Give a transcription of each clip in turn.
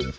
Yeah.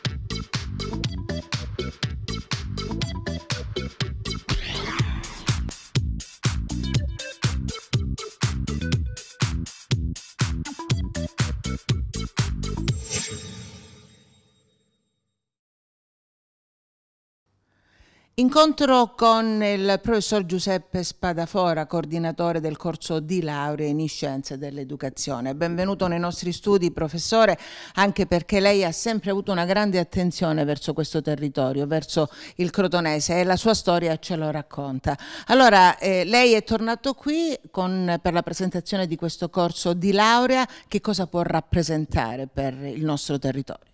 Incontro con il professor Giuseppe Spadafora, coordinatore del corso di laurea in scienze dell'educazione. Benvenuto nei nostri studi, professore, anche perché lei ha sempre avuto una grande attenzione verso questo territorio, verso il crotonese e la sua storia ce lo racconta. Allora, eh, lei è tornato qui con, per la presentazione di questo corso di laurea, che cosa può rappresentare per il nostro territorio?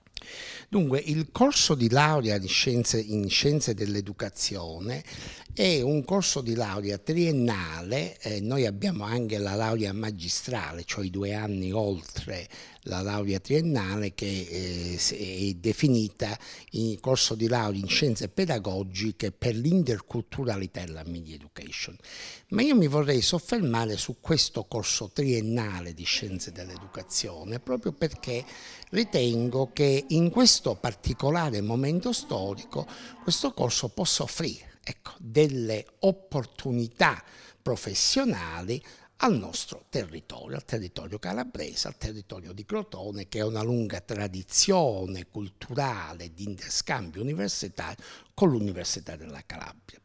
Dunque, il corso di laurea in scienze, in scienze dell'educazione è un corso di laurea triennale, eh, noi abbiamo anche la laurea magistrale, cioè i due anni oltre la laurea triennale che eh, è definita in corso di laurea in scienze pedagogiche per l'interculturalità e la media education. Ma io mi vorrei soffermare su questo corso triennale di scienze dell'educazione proprio perché ritengo che in questo particolare momento storico questo corso possa offrire ecco, delle opportunità professionali al nostro territorio, al territorio calabrese, al territorio di Crotone, che ha una lunga tradizione culturale di interscambio universitario con l'Università della Calabria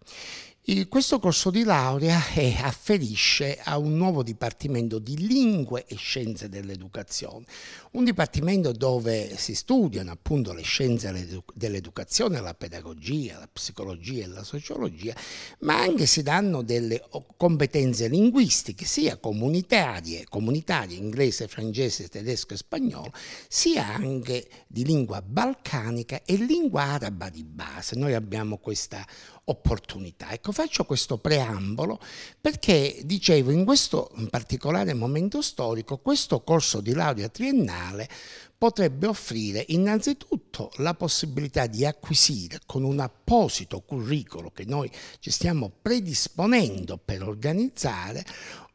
questo corso di laurea è, eh, afferisce a un nuovo dipartimento di lingue e scienze dell'educazione, un dipartimento dove si studiano appunto le scienze dell'educazione, la pedagogia, la psicologia e la sociologia, ma anche si danno delle competenze linguistiche sia comunitarie, comunitarie inglese, francese, tedesco e spagnolo, sia anche di lingua balcanica e lingua araba di base. Noi abbiamo questa opportunità. Ecco, faccio questo preambolo perché, dicevo, in questo particolare momento storico, questo corso di laurea triennale potrebbe offrire innanzitutto la possibilità di acquisire con un apposito curriculum che noi ci stiamo predisponendo per organizzare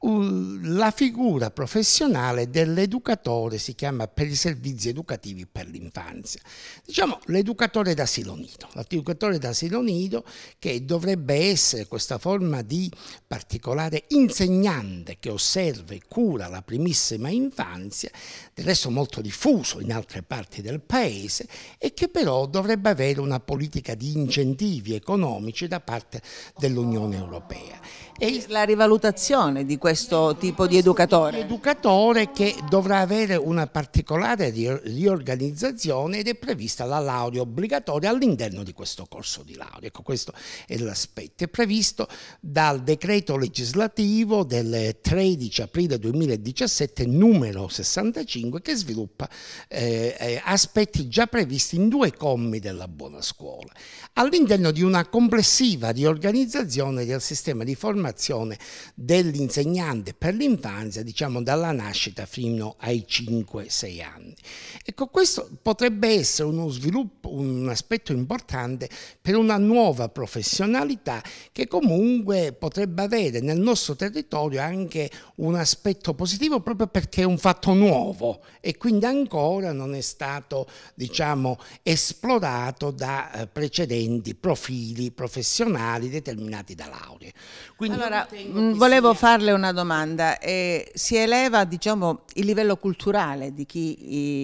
la figura professionale dell'educatore si chiama per i servizi educativi per l'infanzia. Diciamo l'educatore d'asilo nido, l'educatore d'asilo nido che dovrebbe essere questa forma di particolare insegnante che osserva e cura la primissima infanzia, del resto molto diffuso in altre parti del paese e che però dovrebbe avere una politica di incentivi economici da parte dell'Unione Europea. E la rivalutazione di questo questo tipo di educatore? Un educatore che dovrà avere una particolare riorganizzazione ed è prevista la laurea obbligatoria all'interno di questo corso di laurea. Ecco, questo è l'aspetto. È previsto dal decreto legislativo del 13 aprile 2017 numero 65 che sviluppa eh, eh, aspetti già previsti in due commi della buona scuola, all'interno di una complessiva riorganizzazione del sistema di formazione dell'insegnante insegnante per l'infanzia, diciamo dalla nascita fino ai 5-6 anni. Ecco, questo potrebbe essere uno sviluppo, un aspetto importante per una nuova professionalità che comunque potrebbe avere nel nostro territorio anche un aspetto positivo proprio perché è un fatto nuovo e quindi ancora non è stato, diciamo, esplorato da eh, precedenti profili professionali determinati da lauree. Quindi allora, mm, volevo sia... farle una una domanda. Eh, si eleva diciamo, il livello culturale di chi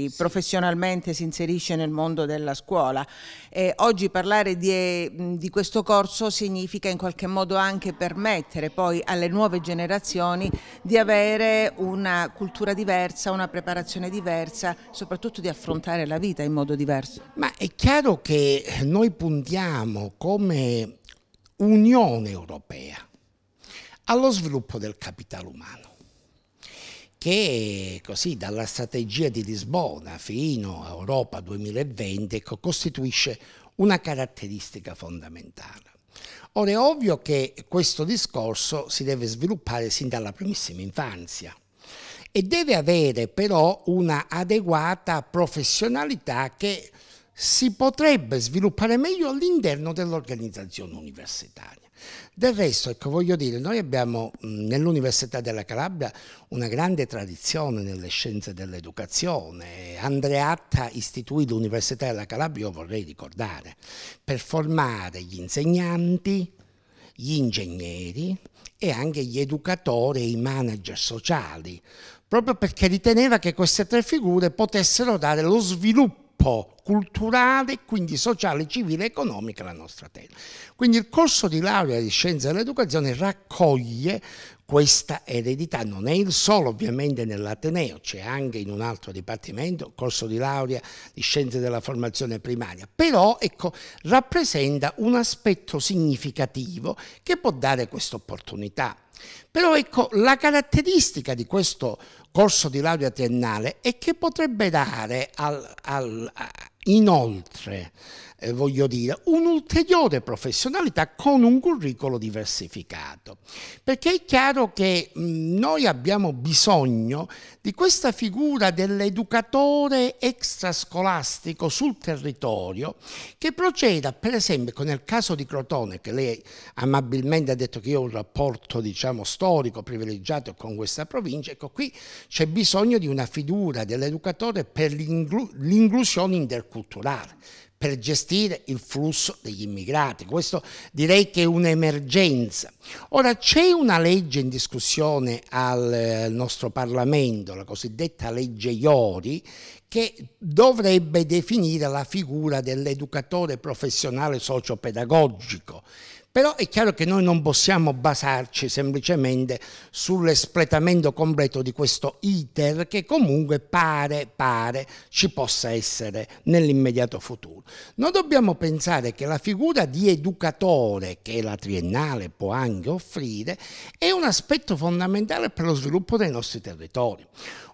sì. professionalmente si inserisce nel mondo della scuola. Eh, oggi parlare di, eh, di, questo corso significa in qualche modo anche permettere poi alle nuove generazioni di avere una cultura diversa, una preparazione diversa, soprattutto di affrontare la vita in modo diverso. Ma è chiaro che noi puntiamo come Unione Europea allo sviluppo del capitale umano che così dalla strategia di Lisbona fino a Europa 2020 ecco, costituisce una caratteristica fondamentale. Ora è ovvio che questo discorso si deve sviluppare sin dalla primissima infanzia e deve avere però una adeguata professionalità che si potrebbe sviluppare meglio all'interno dell'organizzazione universitaria. Del resto, ecco, voglio dire, noi abbiamo nell'Università della Calabria una grande tradizione nelle scienze dell'educazione. Andreatta istituì l'Università della Calabria, io vorrei ricordare, per formare gli insegnanti, gli ingegneri e anche gli educatori e i manager sociali, proprio perché riteneva che queste tre figure potessero dare lo sviluppo sviluppo culturale, quindi sociale, civile, e economica la nostra terra. Quindi il corso di laurea di Scienze dell'Educazione raccoglie questa eredità. Non è il solo ovviamente nell'Ateneo, c'è anche in un altro dipartimento, corso di laurea di scienze della formazione primaria, però ecco, rappresenta un aspetto significativo che può dare questa opportunità. Però ecco, la caratteristica di questo corso di laurea triennale è che potrebbe dare al, al, a, inoltre eh, voglio dire, un'ulteriore professionalità con un curriculum diversificato. Perché è chiaro che mh, noi abbiamo bisogno di questa figura dell'educatore extrascolastico sul territorio che proceda, per esempio, nel caso di Crotone, che lei amabilmente ha detto che io ho un rapporto diciamo, storico privilegiato con questa provincia, ecco qui c'è bisogno di una figura dell'educatore per l'inclusione interculturale per gestire il flusso degli immigrati. Questo direi che è un'emergenza. Ora c'è una legge in discussione al eh, nostro Parlamento, la cosiddetta legge Iori, che dovrebbe definire la figura dell'educatore professionale sociopedagogico, però è chiaro che noi non possiamo basarci semplicemente sull'espletamento completo di questo iter che comunque pare, pare ci possa essere nell'immediato futuro. Noi dobbiamo pensare che la figura di educatore che la triennale può anche offrire è un aspetto fondamentale per lo sviluppo dei nostri territori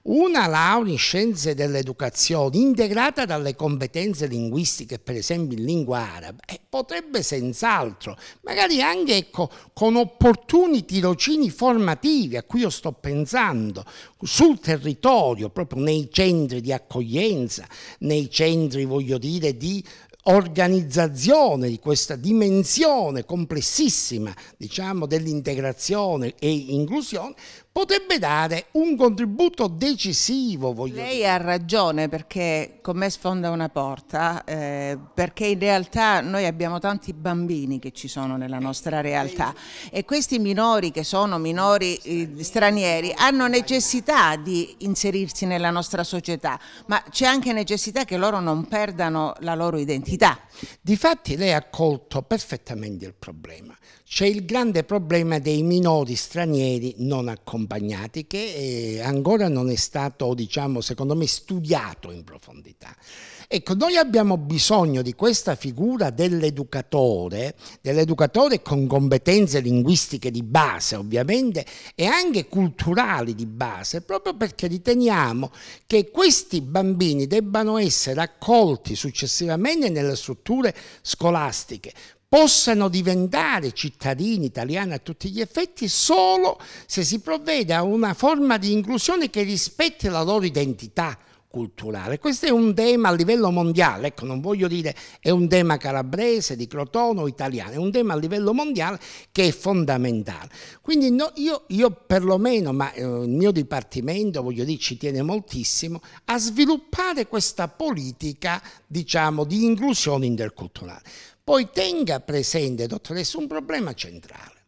una laurea in scienze dell'educazione integrata dalle competenze linguistiche, per esempio in lingua araba, eh, potrebbe senz'altro, magari anche ecco, con opportuni tirocini formativi a cui io sto pensando, sul territorio, proprio nei centri di accoglienza, nei centri, voglio dire, di organizzazione di questa dimensione complessissima diciamo, dell'integrazione e inclusione potrebbe dare un contributo decisivo. Lei dire. ha ragione perché con me sfonda una porta, eh, perché in realtà noi abbiamo tanti bambini che ci sono nella eh, nostra realtà eh. e questi minori che sono minori eh, stranieri hanno necessità di inserirsi nella nostra società, ma c'è anche necessità che loro non perdano la loro identità. Difatti lei ha colto perfettamente il problema. C'è il grande problema dei minori stranieri non accompagnati che eh, ancora non è stato, diciamo, secondo me, studiato in profondità. Ecco, noi abbiamo bisogno di questa figura dell'educatore, dell'educatore con competenze linguistiche di base ovviamente e anche culturali di base, proprio perché riteniamo che questi bambini debbano essere accolti successivamente nelle strutture scolastiche, possano diventare cittadini italiani a tutti gli effetti solo se si provvede a una forma di inclusione che rispetti la loro identità culturale. Questo è un tema a livello mondiale, ecco, non voglio dire è un tema calabrese, di Crotone o italiano, è un tema a livello mondiale che è fondamentale. Quindi no, io, io perlomeno, ma eh, il mio dipartimento, voglio dire, ci tiene moltissimo a sviluppare questa politica, diciamo, di inclusione interculturale. Poi tenga presente, dottoressa, un problema centrale.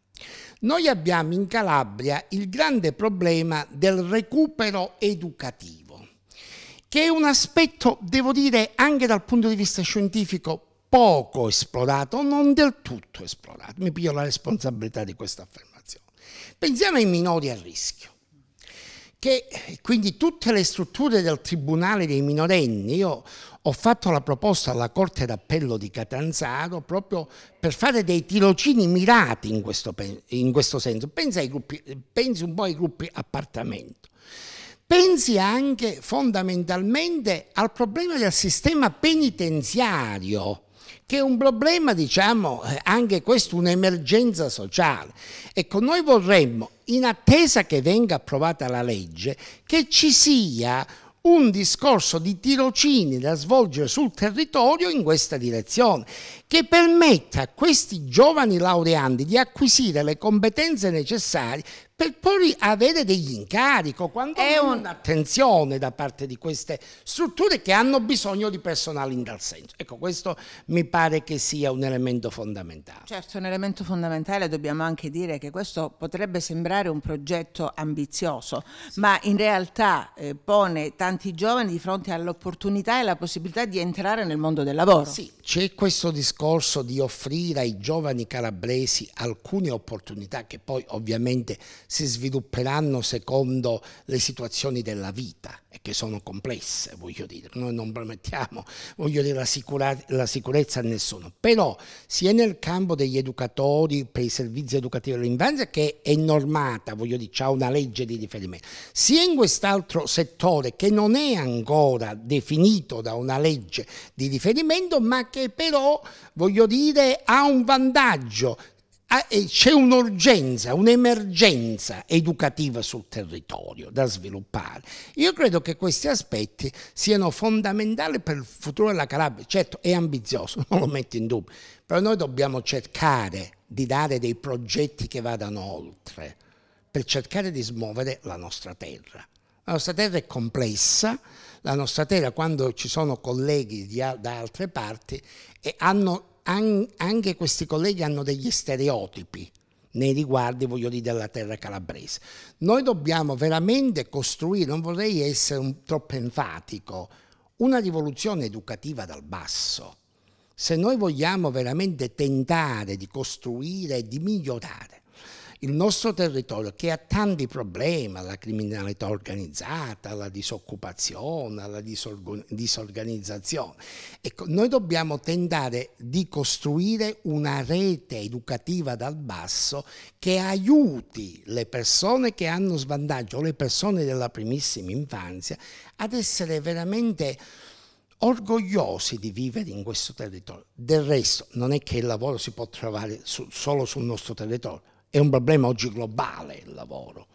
Noi abbiamo in Calabria il grande problema del recupero educativo, che è un aspetto, devo dire, anche dal punto di vista scientifico poco esplorato, non del tutto esplorato. Mi piglio la responsabilità di questa affermazione. Pensiamo ai minori a rischio che quindi tutte le strutture del tribunale dei minorenni, io ho fatto la proposta alla Corte d'Appello di Catanzaro proprio per fare dei tirocini mirati in questo, in questo senso. Pensi, gruppi, pensi un po' ai gruppi appartamento. Pensi anche fondamentalmente al problema del sistema penitenziario che è un problema, diciamo, eh, anche questo, un'emergenza sociale. Ecco, noi vorremmo, in attesa che venga approvata la legge, che ci sia un discorso di tirocini da svolgere sul territorio in questa direzione, che permetta a questi giovani laureandi di acquisire le competenze necessarie per poi avere degli incarichi, quando è un'attenzione da parte di queste strutture che hanno bisogno di personale in tal senso. Ecco, questo mi pare che sia un elemento fondamentale. Certo, un elemento fondamentale, dobbiamo anche dire che questo potrebbe sembrare un progetto ambizioso, sì. ma in realtà eh, pone tanti giovani di fronte all'opportunità e alla possibilità di entrare nel mondo del lavoro. Sì, c'è questo discorso di offrire ai giovani calabresi alcune opportunità che poi ovviamente si svilupperanno secondo le situazioni della vita e che sono complesse, voglio dire, noi non promettiamo voglio dire, la, sicura, la sicurezza a nessuno, però sia nel campo degli educatori per i servizi educativi dell'infanzia che è normata, voglio dire, c'è una legge di riferimento, sia in quest'altro settore che non è ancora definito da una legge di riferimento, ma che però, voglio dire, ha un vantaggio Ah, c'è un'urgenza, un'emergenza educativa sul territorio da sviluppare. Io credo che questi aspetti siano fondamentali per il futuro della Calabria. Certo, è ambizioso, non lo metto in dubbio, però noi dobbiamo cercare di dare dei progetti che vadano oltre, per cercare di smuovere la nostra terra. La nostra terra è complessa, la nostra terra quando ci sono colleghi di, da altre parti hanno anche questi colleghi hanno degli stereotipi nei riguardi, voglio dire, della terra calabrese. Noi dobbiamo veramente costruire, non vorrei essere un, troppo enfatico, una rivoluzione educativa dal basso, se noi vogliamo veramente tentare di costruire e di migliorare il nostro territorio che ha tanti problemi, la criminalità organizzata, la disoccupazione, la disorganizzazione, ecco, noi dobbiamo tentare di costruire una rete educativa dal basso che aiuti le persone che hanno svantaggio, le persone della primissima infanzia, ad essere veramente orgogliosi di vivere in questo territorio. Del resto non è che il lavoro si può trovare su, solo sul nostro territorio, è un problema oggi globale il lavoro.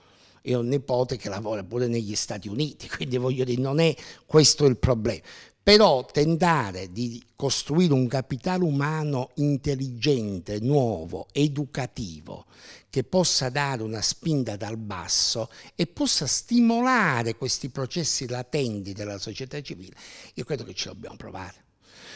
Io ho un nipote che lavora pure negli Stati Uniti, quindi voglio dire, non è questo il problema. Però tentare di costruire un capitale umano intelligente, nuovo, educativo, che possa dare una spinta dal basso e possa stimolare questi processi latenti della società civile, io credo che ce dobbiamo provare.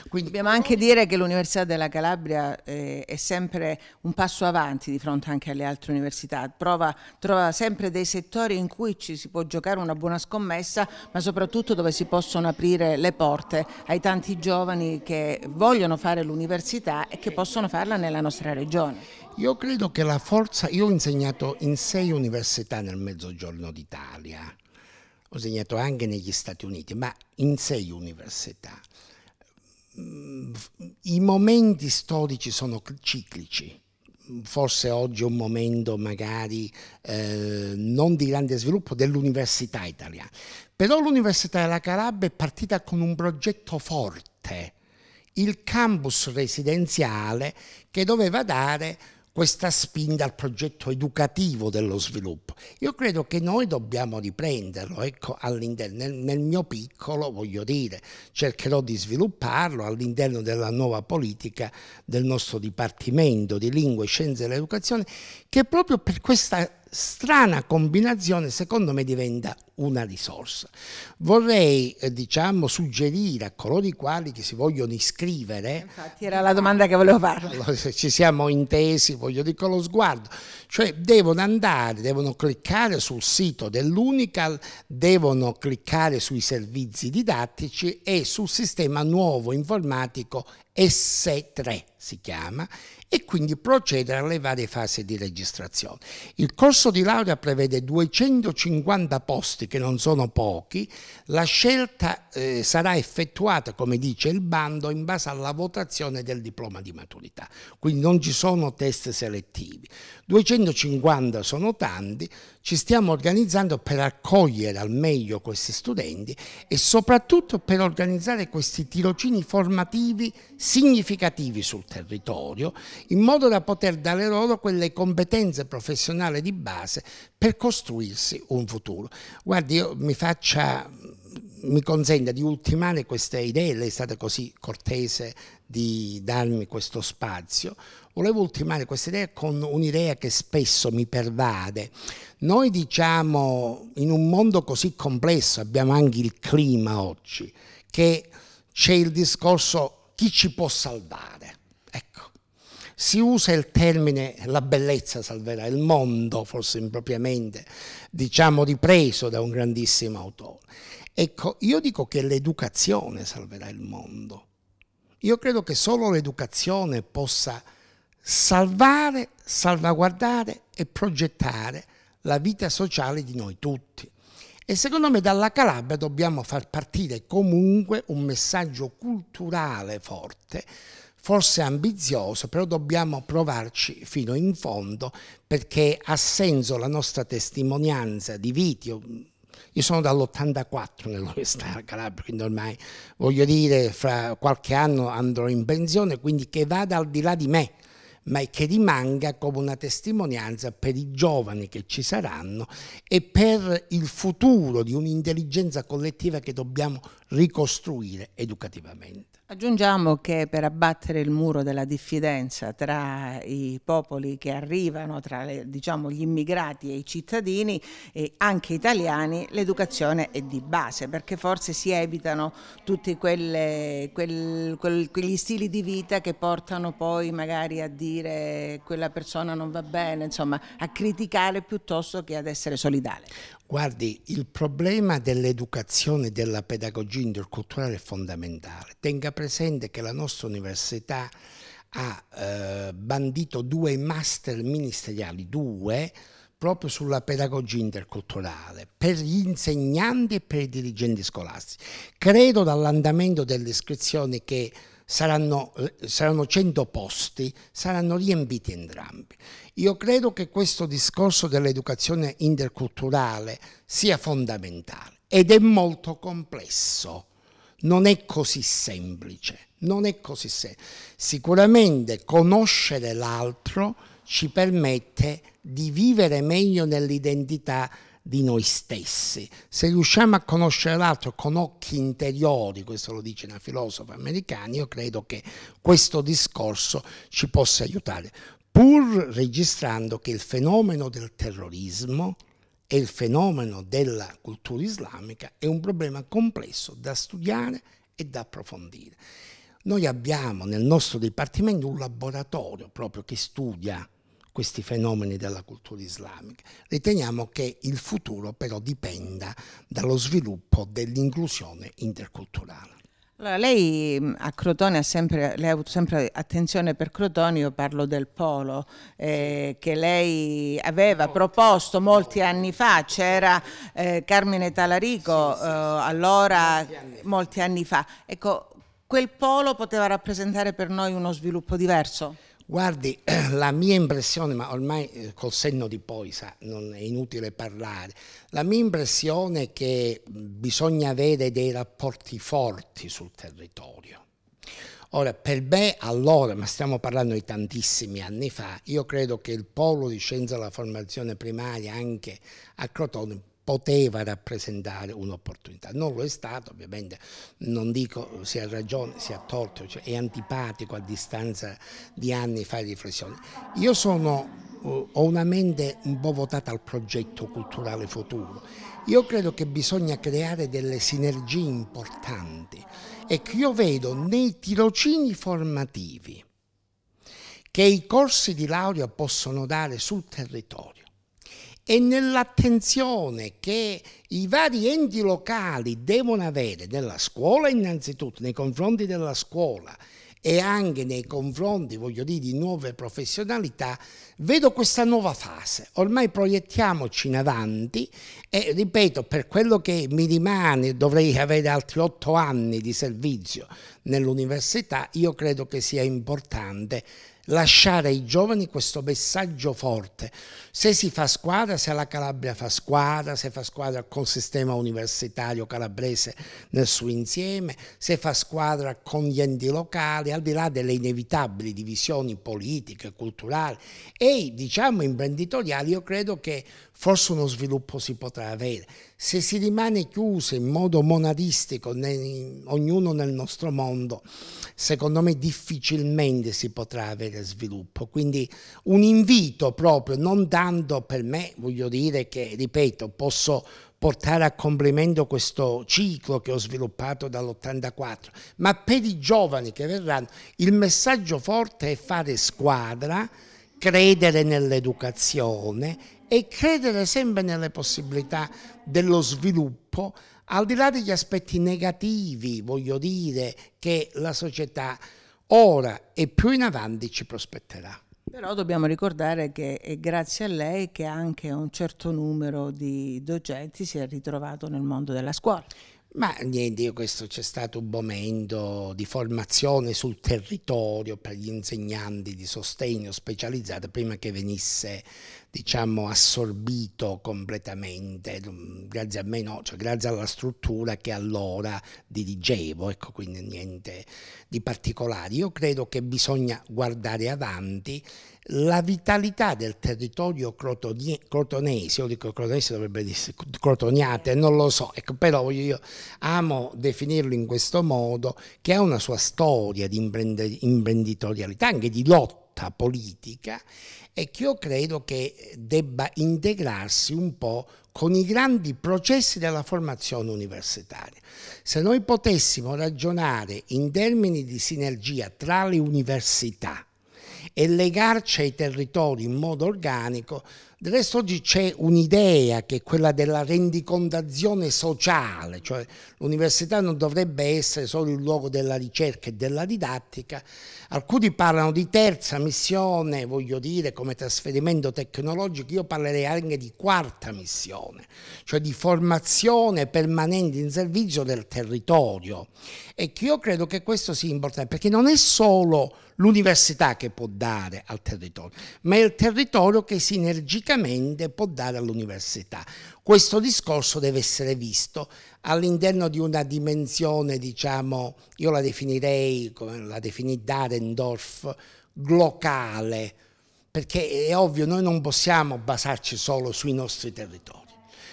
Quindi Dobbiamo anche dire che l'Università della Calabria eh, è sempre un passo avanti di fronte anche alle altre università, Prova, trova sempre dei settori in cui ci si può giocare una buona scommessa, ma soprattutto dove si possono aprire le porte ai tanti giovani che vogliono fare l'università e che possono farla nella nostra regione. Io credo che la forza, io ho insegnato in sei università nel mezzogiorno d'Italia, ho insegnato anche negli Stati Uniti, ma in sei università i momenti storici sono ciclici. Forse oggi è un momento magari eh, non di grande sviluppo dell'università italiana, però l'Università della Calabria è partita con un progetto forte, il campus residenziale che doveva dare questa spinta al progetto educativo dello sviluppo. Io credo che noi dobbiamo riprenderlo, ecco, all'interno, nel, nel, mio piccolo voglio dire, cercherò di svilupparlo all'interno della nuova politica del nostro Dipartimento di Lingue, Scienze e Educazione, che proprio per questa strana combinazione secondo me diventa una risorsa. Vorrei eh, diciamo, suggerire a coloro i quali si vogliono iscrivere. Infatti era la domanda che volevo fare. Allora, se ci siamo intesi, voglio dire con lo sguardo, cioè devono andare, devono cliccare sul sito dell'Unical, devono cliccare sui servizi didattici e sul sistema nuovo informatico S3 si chiama, e quindi procedere alle varie fasi di registrazione. Il corso di laurea prevede 250 posti, che non sono pochi, la scelta eh, sarà effettuata, come dice il bando, in base alla votazione del diploma di maturità, quindi non ci sono test selettivi. 250 sono tanti, ci stiamo organizzando per accogliere al meglio questi studenti e soprattutto per organizzare questi tirocini formativi significativi sul territorio, in modo da poter dare loro quelle competenze professionali di base per costruirsi un futuro. Guardi, io mi faccia mi consenta di ultimare queste idee, lei è stata così cortese di darmi questo spazio, volevo ultimare questa idea con un'idea che spesso mi pervade. Noi diciamo, in un mondo così complesso, abbiamo anche il clima oggi, che c'è il discorso chi ci può salvare? Ecco, si usa il termine la bellezza salverà il mondo, forse impropriamente, diciamo ripreso da un grandissimo autore. Ecco, io dico che l'educazione salverà il mondo. Io credo che solo l'educazione possa salvare, salvaguardare e progettare la vita sociale di noi tutti. E secondo me dalla Calabria dobbiamo far partire comunque un messaggio culturale forte, forse ambizioso, però dobbiamo provarci fino in fondo perché ha senso la nostra testimonianza di video, io sono dall'84 nell'Università Calabria, quindi ormai voglio dire fra qualche anno andrò in pensione, quindi che vada al di là di me, ma che rimanga come una testimonianza per i giovani che ci saranno e per il futuro di un'intelligenza collettiva che dobbiamo ricostruire educativamente. Aggiungiamo che per abbattere il muro della diffidenza tra i popoli che arrivano, tra le, diciamo, gli immigrati e i cittadini, e anche italiani, l'educazione è di base, perché forse si evitano tutti quelle, quel, quel, quegli stili di vita che portano poi magari a dire quella persona non va bene, insomma, a criticare piuttosto che ad essere solidale. Guardi, il problema dell'educazione, e della pedagogia interculturale è fondamentale. Tenga presente che la nostra università ha eh, bandito due master ministeriali, due, proprio sulla pedagogia interculturale, per gli insegnanti e per i dirigenti scolastici. Credo dall'andamento delle iscrizioni che saranno, eh, saranno 100 posti, saranno riempiti entrambi. Io credo che questo discorso dell'educazione interculturale sia fondamentale ed è molto complesso non è così semplice, non è così semplice. Sicuramente conoscere l'altro ci permette di vivere meglio nell'identità di noi stessi. Se riusciamo a conoscere l'altro con occhi interiori, questo lo dice una filosofa americana, io credo che questo discorso ci possa aiutare, pur registrando che il fenomeno del terrorismo e il fenomeno della cultura islamica è un problema complesso da studiare e da approfondire. Noi abbiamo nel nostro dipartimento un laboratorio proprio che studia questi fenomeni della cultura islamica. Riteniamo che il futuro però dipenda dallo sviluppo dell'inclusione interculturale. Allora, lei mm, a Crotone ha, sempre, lei ha avuto sempre attenzione per Crotone, io parlo del polo eh, che lei aveva proposto molti anni fa, c'era eh, Carmine Talarico sì, sì. Eh, allora molti anni. molti anni fa. Ecco, quel polo poteva rappresentare per noi uno sviluppo diverso? Guardi, la mia impressione, ma ormai eh, col senno di poi sa, non è inutile parlare, la mia impressione è che bisogna avere dei rapporti forti sul territorio. Ora, per me allora, ma stiamo parlando di tantissimi anni fa, io credo che il polo di scienza della formazione primaria anche a Crotone poteva rappresentare un'opportunità. Non lo è stato, ovviamente non dico se ha ragione, se ha torto, cioè è antipatico a distanza di anni fare riflessioni. Io sono, eh, ho una mente un po' votata al progetto culturale futuro. Io credo che bisogna creare delle sinergie importanti e che io vedo nei tirocini formativi che i corsi di laurea possono dare sul territorio e nell'attenzione che i vari enti locali devono avere nella scuola innanzitutto, nei confronti della scuola e anche nei confronti, voglio dire, di nuove professionalità, vedo questa nuova fase. Ormai proiettiamoci in avanti e, ripeto, per quello che mi rimane, dovrei avere altri otto anni di servizio nell'università, io credo che sia importante lasciare ai giovani questo messaggio forte se si fa squadra, se la Calabria fa squadra, se fa squadra col sistema universitario calabrese nel suo insieme, se fa squadra con gli enti locali, al di là delle inevitabili divisioni politiche, culturali e diciamo imprenditoriali, io credo che forse uno sviluppo si potrà avere. Se si rimane chiuso in modo monadistico, ognuno nel nostro mondo, secondo me difficilmente si potrà avere sviluppo. Quindi un invito proprio, non da Tanto per me, voglio dire che, ripeto, posso portare a complimento questo ciclo che ho sviluppato dall'84, ma per i giovani che verranno il messaggio forte è fare squadra, credere nell'educazione e credere sempre nelle possibilità dello sviluppo, al di là degli aspetti negativi, voglio dire, che la società ora e più in avanti ci prospetterà. Però dobbiamo ricordare che è grazie a lei che anche un certo numero di docenti si è ritrovato nel mondo della scuola. Ma niente, questo c'è stato un momento di formazione sul territorio per gli insegnanti di sostegno specializzato prima che venisse diciamo, assorbito completamente, grazie a me no, cioè grazie alla struttura che allora dirigevo, ecco quindi niente di particolare. Io credo che bisogna guardare avanti la vitalità del territorio crotonese, io dico crotonese dovrebbe dire crotoniate, non lo so, ecco, però io amo definirlo in questo modo, che ha una sua storia di imprenditorialità, anche di lotta politica e che io credo che debba integrarsi un po' con i grandi processi della formazione universitaria. Se noi potessimo ragionare in termini di sinergia tra le università, e legarci ai territori in modo organico. Del resto oggi c'è un'idea che è quella della rendicontazione sociale, cioè l'università non dovrebbe essere solo il luogo della ricerca e della didattica. Alcuni parlano di terza missione, voglio dire, come trasferimento tecnologico, io parlerei anche di quarta missione, cioè di formazione permanente in servizio del territorio. E io credo che questo sia importante, perché non è solo l'università che può dare al territorio, ma è il territorio che sinergicamente può dare all'università. Questo discorso deve essere visto all'interno di una dimensione, diciamo, io la definirei, come la definì Darendorf, locale, perché è ovvio noi non possiamo basarci solo sui nostri territori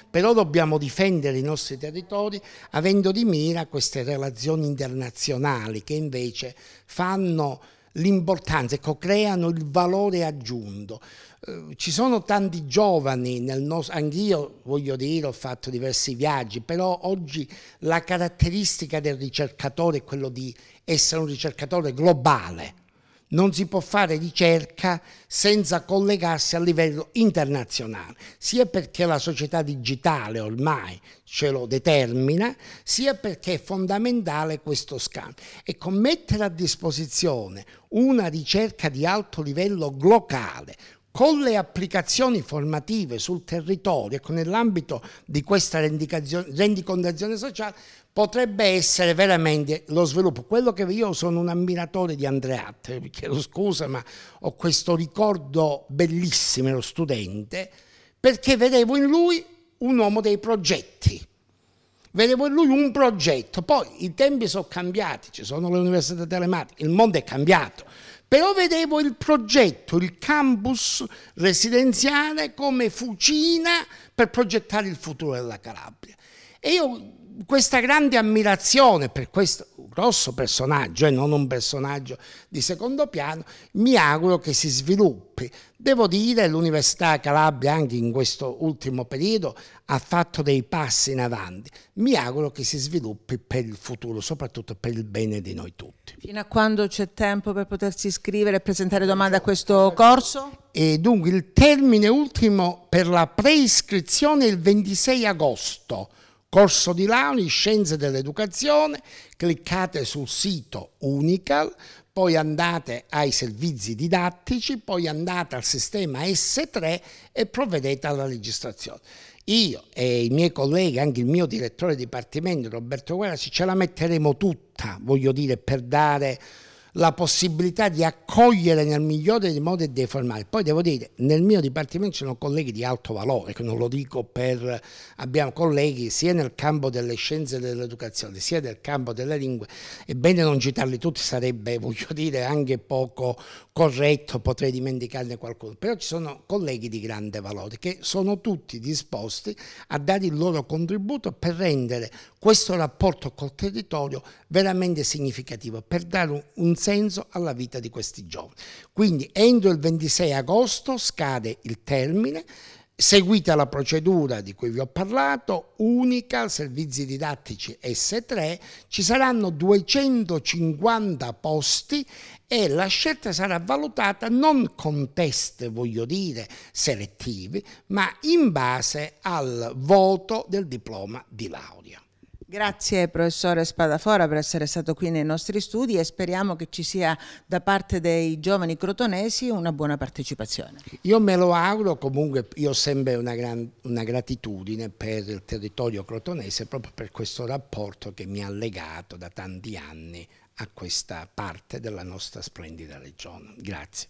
però dobbiamo difendere i nostri territori avendo di mira queste relazioni internazionali che invece fanno l'importanza, ecco, creano il valore aggiunto. Eh, ci sono tanti giovani nel nostro, anch'io voglio dire ho fatto diversi viaggi, però oggi la caratteristica del ricercatore è quello di essere un ricercatore globale, non si può fare ricerca senza collegarsi a livello internazionale, sia perché la società digitale ormai ce lo determina, sia perché è fondamentale questo scambio. Ecco, mettere a disposizione una ricerca di alto livello locale, con le applicazioni formative sul territorio e nell'ambito di questa rendicontazione sociale potrebbe essere veramente lo sviluppo. Quello che io sono un ammiratore di Andreatte, mi chiedo scusa, ma ho questo ricordo bellissimo, ero studente, perché vedevo in lui un uomo dei progetti. Vedevo in lui un progetto, poi i tempi sono cambiati, ci sono le università telematiche, il mondo è cambiato, però vedevo il progetto, il campus residenziale come fucina per progettare il futuro della Calabria. E io questa grande ammirazione per questo grosso personaggio e non un personaggio di secondo piano, mi auguro che si sviluppi. Devo dire, che l'Università Calabria anche in questo ultimo periodo ha fatto dei passi in avanti. Mi auguro che si sviluppi per il futuro, soprattutto per il bene di noi tutti. Fino a quando c'è tempo per potersi iscrivere e presentare domande a questo corso? E dunque il termine ultimo per la preiscrizione è il 26 agosto Corso di Launi, Scienze dell'Educazione, cliccate sul sito Unical, poi andate ai servizi didattici, poi andate al sistema S3 e provvedete alla registrazione. Io e i miei colleghi, anche il mio direttore dipartimento Roberto Guerra, ce la metteremo tutta, voglio dire, per dare la possibilità di accogliere nel migliore dei modi e dei formati. Poi devo dire, nel mio dipartimento ci sono colleghi di alto valore, che non lo dico per... abbiamo colleghi sia nel campo delle scienze dell'educazione, sia nel campo delle lingue, è bene non citarli tutti, sarebbe, voglio dire, anche poco corretto, potrei dimenticarne qualcuno, però ci sono colleghi di grande valore che sono tutti disposti a dare il loro contributo per rendere questo rapporto col territorio veramente significativo per dare un senso alla vita di questi giovani. Quindi entro il 26 agosto scade il termine, seguita la procedura di cui vi ho parlato, unica, servizi didattici S3, ci saranno 250 posti e la scelta sarà valutata non con test, voglio dire, selettivi, ma in base al voto del diploma di laurea. Grazie professore Spadafora per essere stato qui nei nostri studi e speriamo che ci sia da parte dei giovani crotonesi una buona partecipazione. Io me lo auguro, comunque io ho sempre una, gran, una gratitudine per il territorio crotonese proprio per questo rapporto che mi ha legato da tanti anni a questa parte della nostra splendida regione. Grazie.